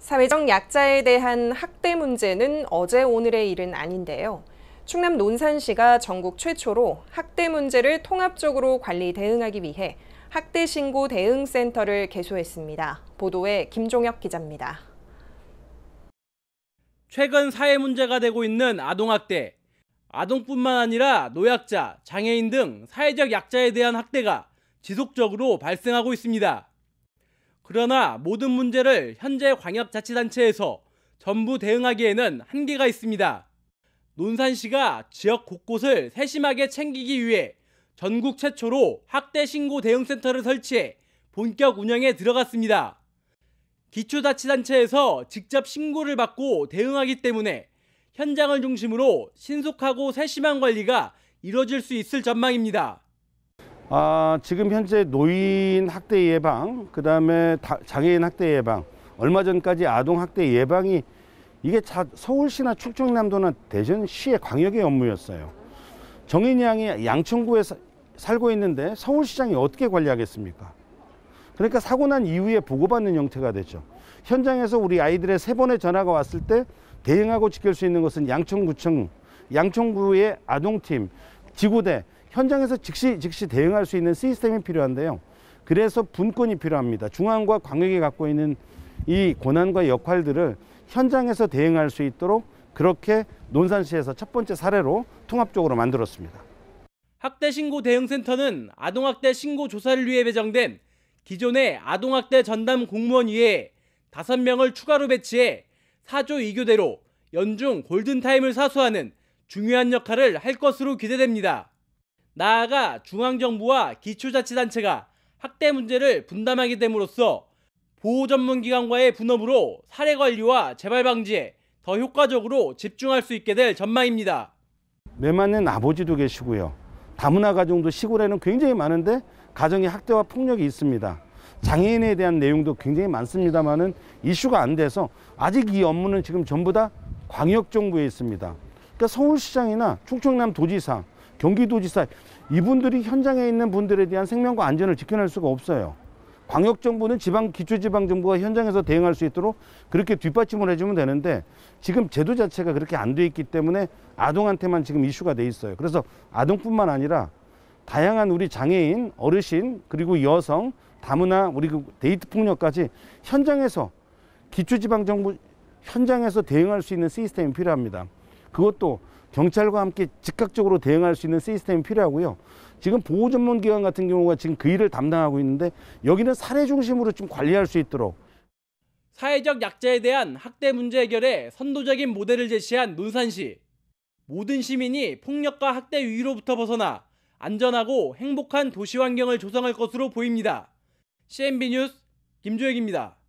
사회적 약자에 대한 학대 문제는 어제 오늘의 일은 아닌데요. 충남 논산시가 전국 최초로 학대 문제를 통합적으로 관리 대응하기 위해 학대 신고 대응 센터를 개소했습니다. 보도에 김종혁 기자입니다. 최근 사회 문제가 되고 있는 아동학대. 아동뿐만 아니라 노약자, 장애인 등 사회적 약자에 대한 학대가 지속적으로 발생하고 있습니다. 그러나 모든 문제를 현재 광역자치단체에서 전부 대응하기에는 한계가 있습니다. 논산시가 지역 곳곳을 세심하게 챙기기 위해 전국 최초로 학대 신고 대응센터를 설치해 본격 운영에 들어갔습니다. 기초자치단체에서 직접 신고를 받고 대응하기 때문에 현장을 중심으로 신속하고 세심한 관리가 이뤄질 수 있을 전망입니다. 아, 지금 현재 노인 학대 예방, 그 다음에 장애인 학대 예방, 얼마 전까지 아동 학대 예방이 이게 자, 서울시나 충청남도나 대전시의 광역의 업무였어요. 정인 양이 양천구에 사, 살고 있는데 서울시장이 어떻게 관리하겠습니까? 그러니까 사고 난 이후에 보고받는 형태가 되죠. 현장에서 우리 아이들의 세 번의 전화가 왔을 때 대응하고 지킬 수 있는 것은 양천구청, 양천구의 아동팀, 지구대, 현장에서 즉시 즉시 대응할 수 있는 시스템이 필요한데요. 그래서 분권이 필요합니다. 중앙과 광역이 갖고 있는 이 권한과 역할들을 현장에서 대응할 수 있도록 그렇게 논산시에서 첫 번째 사례로 통합적으로 만들었습니다. 학대 신고 대응센터는 아동학대 신고 조사를 위해 배정된 기존의 아동학대 전담 공무원 위에 5명을 추가로 배치해 사조 2교대로 연중 골든타임을 사수하는 중요한 역할을 할 것으로 기대됩니다. 나아가 중앙정부와 기초자치단체가 학대 문제를 분담하게 됨으로써 보호 전문 기관과의 분업으로 사례 관리와 재발 방지에 더 효과적으로 집중할 수 있게 될 전망입니다. 매만낸 아버지도 계시고요. 다문화 가정도 시골에는 굉장히 많은데 가정의 학대와 폭력이 있습니다. 장애인에 대한 내용도 굉장히 많습니다만은 이슈가 안 돼서 아직 이 업무는 지금 전부 다 광역 정부에 있습니다. 그러니까 서울시장이나 충청남 도지사 경기도지사 이분들이 현장에 있는 분들에 대한 생명과 안전을 지켜낼 수가 없어요. 광역정부는 지방 기초지방정부가 현장에서 대응할 수 있도록 그렇게 뒷받침을 해주면 되는데 지금 제도 자체가 그렇게 안 돼 있기 때문에 아동한테만 지금 이슈가 돼 있어요. 그래서 아동뿐만 아니라 다양한 우리 장애인, 어르신, 그리고 여성, 다문화, 우리 그 데이트 폭력까지 현장에서 기초지방정부 현장에서 대응할 수 있는 시스템이 필요합니다. 그것도 경찰과 함께 즉각적으로 대응할 수 있는 시스템이 필요하고요. 지금 보호 전문 기관 같은 경우가 지금 그 일을 담당하고 있는데 여기는 사례 중심으로 좀 관리할 수 있도록 사회적 약자에 대한 학대 문제 해결에 선도적인 모델을 제시한 논산시 모든 시민이 폭력과 학대 위로부터 벗어나 안전하고 행복한 도시 환경을 조성할 것으로 보입니다. CNB 뉴스 김주혁입니다